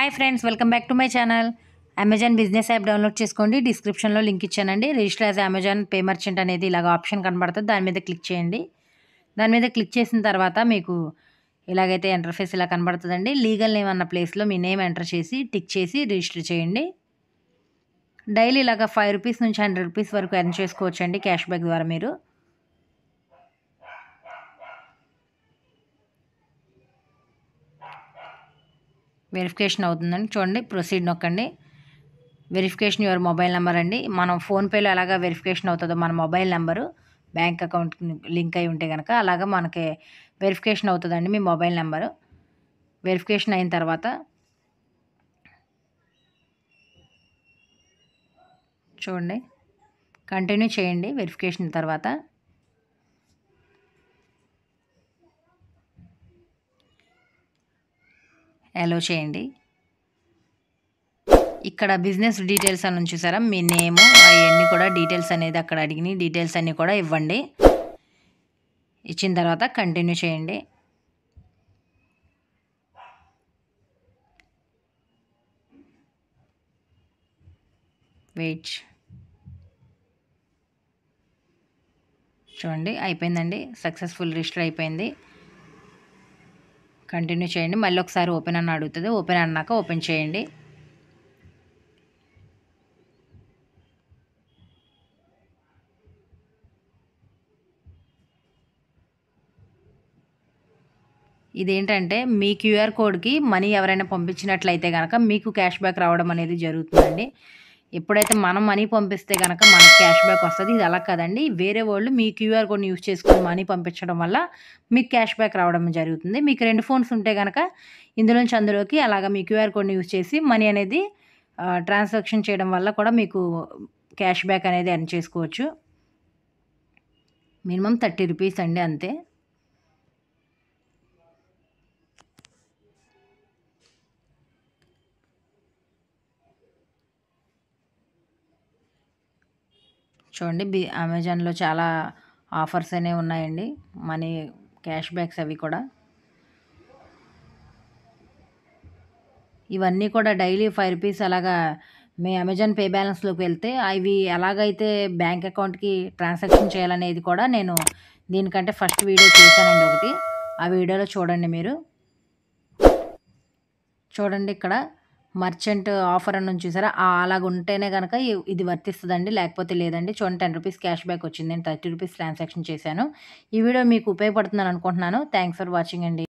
hi friends welcome back to my channel Amazon business app download చేసుకోండి డిస్క్రిప్షన్లో link ఇచ్చానండి register as Amazon pay merchant అనేది ఇలాగ option కనబడుతుంది దాని మీద క్లిక్ చేయండి దాని మీద క్లిక్ చేసిన తర్వాత మీకు ఇలాగైతే ఎంటర్ఫేస్ ఇలా కనబడుతుందండి లీగల్ నేమ్ అన్న ప్లేస్లో మీ నేమ్ ఎంటర్ చేసి టిక్ చేసి రిజిస్టర్ చేయండి డైలీ ఇలాగ ఫైవ్ రూపీస్ నుంచి హండ్రెడ్ రూపీస్ వరకు ఎర్న్ చేసుకోవచ్చండి క్యాష్ బ్యాక్ ద్వారా మీరు వెరిఫికేషన్ అవుతుందండి చూడండి ప్రొసీడ్ నొక్కండి వెరిఫికేషన్ యువర్ మొబైల్ నెంబర్ అండి మనం ఫోన్పేలో ఎలాగ వెరిఫికేషన్ అవుతుందో మన mobile number bank account link అయి ఉంటే కనుక అలాగ మనకి వెరిఫికేషన్ అవుతుందండి మీ మొబైల్ నెంబరు వెరిఫికేషన్ అయిన తర్వాత చూడండి కంటిన్యూ చేయండి వెరిఫికేషన్ తర్వాత అలో చేయండి ఇక్కడ బిజినెస్ డీటెయిల్స్ అని చూసారా మీ నేము అవన్నీ కూడా డీటెయిల్స్ అనేది అక్కడ అడిగిన డీటెయిల్స్ అన్నీ కూడా ఇవ్వండి ఇచ్చిన తర్వాత కంటిన్యూ చేయండి వెయిట్ చూడండి అయిపోయిందండి సక్సెస్ఫుల్ రిజిస్టర్ అయిపోయింది కంటిన్యూ చేయండి మళ్ళీ ఒకసారి ఓపెన్ అని అడుగుతుంది ఓపెన్ అన్నాక ఓపెన్ చేయండి ఇదేంటంటే మీ క్యూఆర్ కోడ్కి మనీ ఎవరైనా పంపించినట్లయితే కనుక మీకు క్యాష్ బ్యాక్ రావడం అనేది జరుగుతుందండి ఎప్పుడైతే మనం మనీ పంపిస్తే కనుక మనకి క్యాష్ బ్యాక్ వస్తుంది ఇది అలా కదండి వేరే వాళ్ళు మీ క్యూఆర్ కోడ్ని యూజ్ చేసుకుని మనీ పంపించడం వల్ల మీకు క్యాష్ బ్యాక్ రావడం జరుగుతుంది మీకు రెండు ఫోన్స్ ఉంటే కనుక ఇందులోంచి అందులోకి అలాగ మీ క్యూఆర్ కోడ్ని యూజ్ చేసి మనీ అనేది ట్రాన్సాక్షన్ చేయడం వల్ల కూడా మీకు క్యాష్ బ్యాక్ అనేది ఎర్న్ చేసుకోవచ్చు మినిమం థర్టీ రూపీస్ అండి అంతే చూడండి బి అమెజాన్లో చాలా ఆఫర్స్ అనేవి ఉన్నాయండి మనీ క్యాష్ బ్యాక్స్ అవి కూడా ఇవన్నీ కూడా డైలీ ఫైవ్ రూపీస్ అలాగా మీ అమెజాన్ పే బ్యాలెన్స్లోకి వెళ్తే అవి ఎలాగైతే బ్యాంక్ అకౌంట్కి ట్రాన్సాక్షన్ చేయాలనేది కూడా నేను దీనికంటే ఫస్ట్ వీడియో చేశానండి ఒకటి ఆ వీడియోలో చూడండి మీరు చూడండి ఇక్కడ మర్చెంట్ ఆఫర్ అని చూసారా అలాగ ఉంటేనే కనుక ఇది వర్తిస్తుందండి లేకపోతే లేదండి చూడండి టెన్ రూపీస్ క్యాష్ బ్యాక్ వచ్చింది నేను థర్టీ రూపీస్ ట్రాన్సాక్షన్ చేశాను ఈ వీడియో మీకు ఉపయోగపడుతుందని అనుకుంటున్నాను థ్యాంక్స్ ఫర్ వాచింగ్ అండి